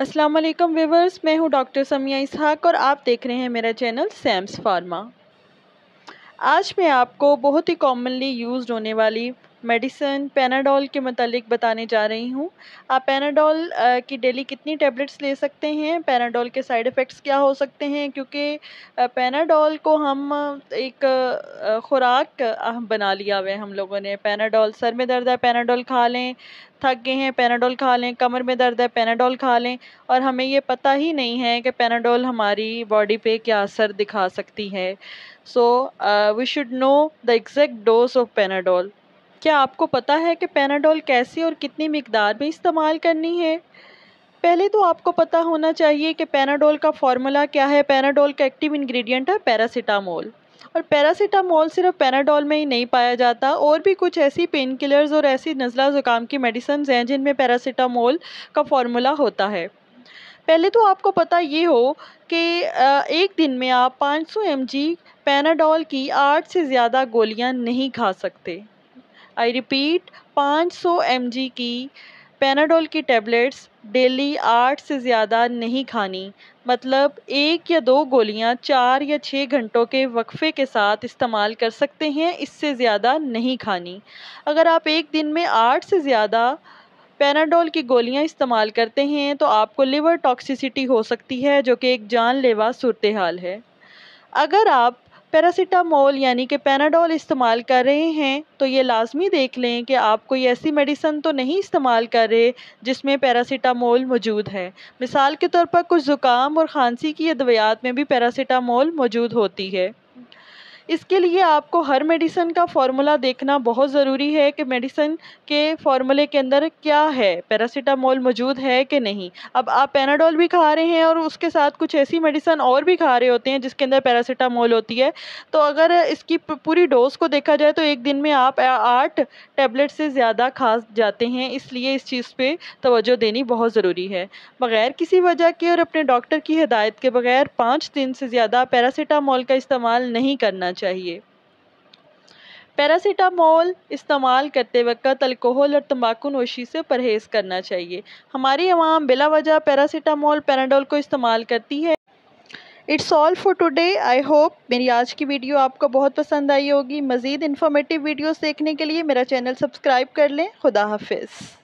अस्सलाम वालेकुम व्यूवर्स मैं हूं डॉक्टर समिया इसहाक और आप देख रहे हैं मेरा चैनल सैम्स फार्मा आज मैं आपको बहुत ही कॉमनली यूज़ होने वाली मेडिसन पैनाडोल के मतलब बताने जा रही हूँ आप पैनाडोल की डेली कितनी टैबलेट्स ले सकते हैं पैनाडोल के साइड इफ़ेक्ट्स क्या हो सकते हैं क्योंकि पैनाडॉल को हम एक ख़ुराक बना लिया हुआ है हम लोगों ने पैनाडोल सर में दर्द है पैनाडोल खा लें थक गए हैं पैनाडोल खा लें कमर में दर्द है पैनाडोल खा लें और हमें ये पता ही नहीं है कि पैनाडोल हमारी बॉडी पे क्या असर दिखा सकती है so we should know the exact dose of Panadol क्या आपको पता है कि पेनाडोल कैसे और कितनी मकदार में इस्तेमाल करनी है पहले तो आपको पता होना चाहिए कि पेनाडोल का फार्मूला क्या है पेनाडोल का एक्टिव इंग्रेडिएंट है पैरासीटामोल और पैरासीटामोल सिर्फ पेनाडोल में ही नहीं पाया जाता और भी कुछ ऐसी पेन किलर्स और ऐसी नज़ला ज़ुकाम की मेडिसन हैं जिनमें पैरासीटामोल का फार्मूला होता है पहले तो आपको पता ये हो कि एक दिन में आप 500 एमजी पैनाडोल की आठ से ज़्यादा गोलियां नहीं खा सकते आई रिपीट 500 सौ की पैनाडोल की टैबलेट्स डेली आठ से ज़्यादा नहीं खानी मतलब एक या दो गोलियां चार या छः घंटों के वक्फे के साथ इस्तेमाल कर सकते हैं इससे ज़्यादा नहीं खानी अगर आप एक दिन में आठ से ज़्यादा पैनाडोल की गोलियां इस्तेमाल करते हैं तो आपको लिवर टॉक्सिसिटी हो सकती है जो कि एक जानलेवा सूरत हाल है अगर आप पैरासीटामोल यानी कि पैनाडोल इस्तेमाल कर रहे हैं तो ये लाजमी देख लें कि आप कोई ऐसी मेडिसन तो नहीं इस्तेमाल कर रहे जिसमें पैरासीटामोल मौजूद है मिसाल के तौर पर कुछ ज़ुकाम और खांसी की अद्वियात में भी पैरासीटामोल मौजूद होती है इसके लिए आपको हर मेडिसन का फार्मूला देखना बहुत ज़रूरी है कि मेडिसन के फार्मूले के अंदर क्या है पैरासीटामोल मौजूद है कि नहीं अब आप पेनाडोल भी खा रहे हैं और उसके साथ कुछ ऐसी मेडिसन और भी खा रहे होते हैं जिसके अंदर पैरासीटामोल होती है तो अगर इसकी पूरी डोज को देखा जाए तो एक दिन में आप आठ टेबलेट से ज़्यादा खा जाते हैं इसलिए इस चीज़ पर तोज्जो देनी बहुत ज़रूरी है बग़ैर किसी वजह के और अपने डॉक्टर की हिदायत के बगैर पाँच दिन से ज़्यादा पैरासीटामोल का इस्तेमाल नहीं करना चाहिए पैरासीटामोल इस्तेमाल करते वक्त अल्कोहल और तंबाकू नोशी से परहेज़ करना चाहिए हमारी आवाम बिला वजह पैरासीटामोल पैराडोल को इस्तेमाल करती है it's all for today I hope मेरी आज की वीडियो आपको बहुत पसंद आई होगी मज़ीद इन्फॉर्मेटिव वीडियोस देखने के लिए मेरा चैनल सब्सक्राइब कर लें खुदा हाफिज़